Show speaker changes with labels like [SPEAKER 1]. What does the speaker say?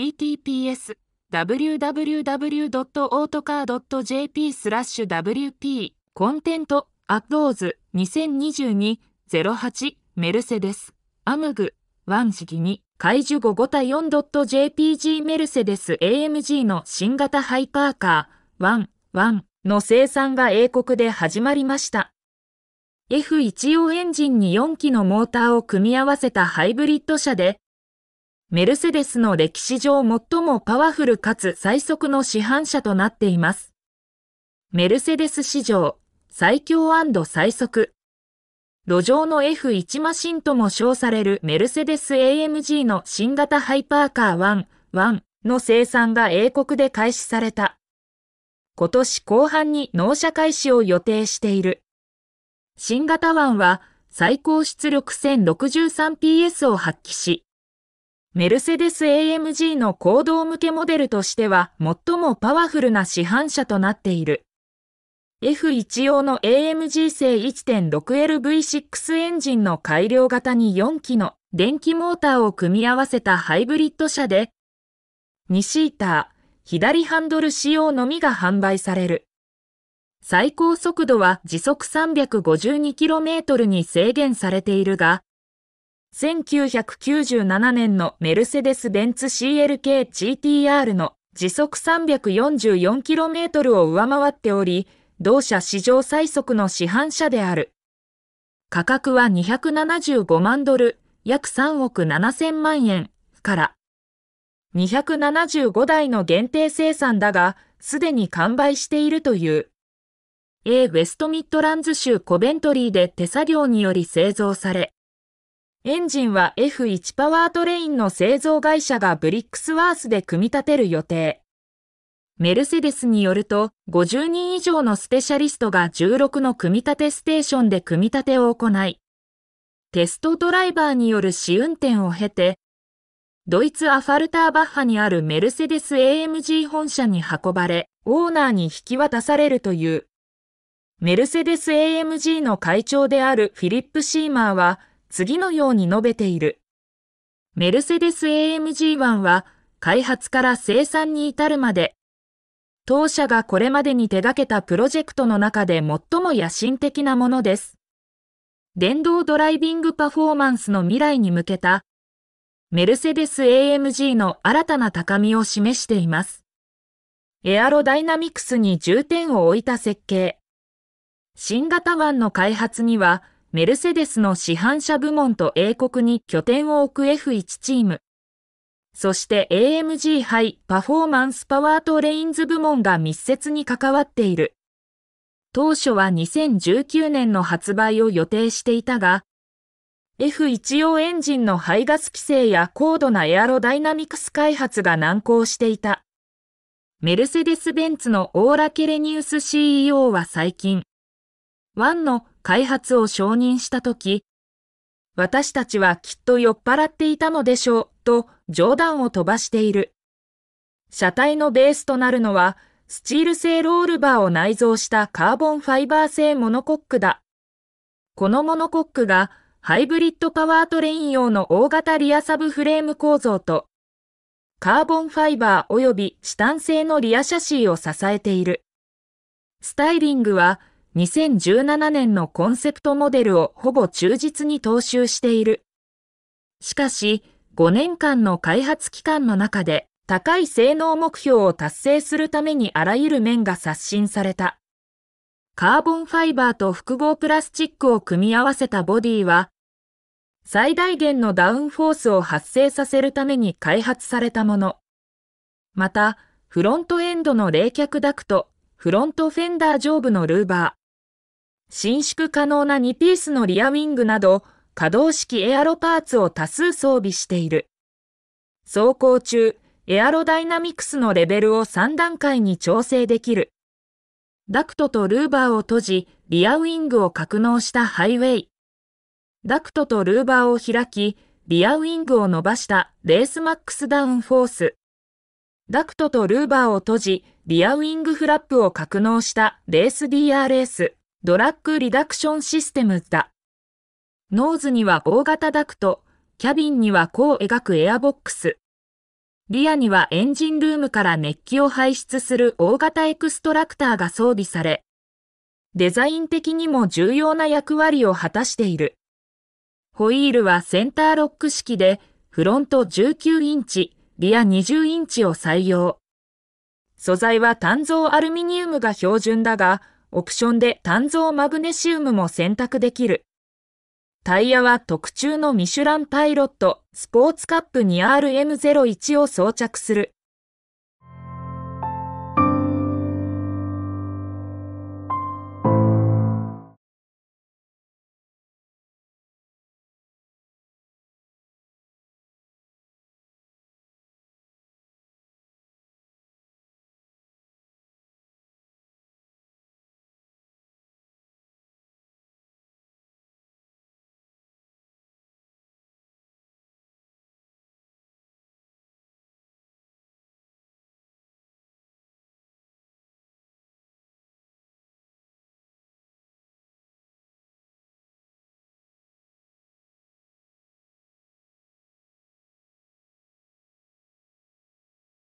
[SPEAKER 1] https www.autocar.jp スラッシュ WP コンテントアローズ2022-08メルセデスアムグワン式に怪獣5 5対 4.jpg メルセデス AMG の新型ハイパーカー1、1の生産が英国で始まりました。F1 用エンジンに4機のモーターを組み合わせたハイブリッド車でメルセデスの歴史上最もパワフルかつ最速の市販車となっています。メルセデス史上最強最速。路上の F1 マシンとも称されるメルセデス AMG の新型ハイパーカー1、1の生産が英国で開始された。今年後半に納車開始を予定している。新型1は最高出力 1063PS を発揮し、メルセデス AMG の行動向けモデルとしては最もパワフルな市販車となっている。F1 用の AMG 製 1.6LV6 エンジンの改良型に4機の電気モーターを組み合わせたハイブリッド車で、2シーター、左ハンドル仕様のみが販売される。最高速度は時速 352km に制限されているが、1997年のメルセデス・ベンツ CLK GTR の時速 344km を上回っており、同社史上最速の市販車である。価格は275万ドル、約3億7000万円から。275台の限定生産だが、すでに完売しているという。A ウェストミッドランズ州コベントリーで手作業により製造され、エンジンは F1 パワートレインの製造会社がブリックスワースで組み立てる予定。メルセデスによると、50人以上のスペシャリストが16の組み立てステーションで組み立てを行い、テストドライバーによる試運転を経て、ドイツアファルターバッハにあるメルセデス AMG 本社に運ばれ、オーナーに引き渡されるという。メルセデス AMG の会長であるフィリップ・シーマーは、次のように述べている。メルセデス AMG1 は開発から生産に至るまで、当社がこれまでに手掛けたプロジェクトの中で最も野心的なものです。電動ドライビングパフォーマンスの未来に向けた、メルセデス AMG の新たな高みを示しています。エアロダイナミクスに重点を置いた設計。新型ンの開発には、メルセデスの市販車部門と英国に拠点を置く F1 チーム。そして AMG イパフォーマンスパワートレインズ部門が密接に関わっている。当初は2019年の発売を予定していたが、F1 用エンジンの排ガス規制や高度なエアロダイナミクス開発が難航していた。メルセデス・ベンツのオーラ・ケレニウス CEO は最近、ワンの開発を承認したとき、私たちはきっと酔っ払っていたのでしょうと冗談を飛ばしている。車体のベースとなるのは、スチール製ロールバーを内蔵したカーボンファイバー製モノコックだ。このモノコックがハイブリッドパワートレイン用の大型リアサブフレーム構造と、カーボンファイバー及びチタン製のリアシャシーを支えている。スタイリングは2017年のコンセプトモデルをほぼ忠実に踏襲している。しかし、5年間の開発期間の中で高い性能目標を達成するためにあらゆる面が刷新された。カーボンファイバーと複合プラスチックを組み合わせたボディは、最大限のダウンフォースを発生させるために開発されたもの。また、フロントエンドの冷却ダクト、フロントフェンダー上部のルーバー、伸縮可能な2ピースのリアウィングなど、可動式エアロパーツを多数装備している。走行中、エアロダイナミクスのレベルを3段階に調整できる。ダクトとルーバーを閉じ、リアウィングを格納したハイウェイ。ダクトとルーバーを開き、リアウィングを伸ばしたレースマックスダウンフォース。ダクトとルーバーを閉じ、リアウィングフラップを格納したレース DR s ドラッグリダクションシステムだ。ノーズには大型ダクト、キャビンには弧を描くエアボックス。リアにはエンジンルームから熱気を排出する大型エクストラクターが装備され、デザイン的にも重要な役割を果たしている。ホイールはセンターロック式で、フロント19インチ、リア20インチを採用。素材は単造アルミニウムが標準だが、オプションで単造マグネシウムも選択できる。タイヤは特注のミシュランパイロットスポーツカップ 2RM01 を装着する。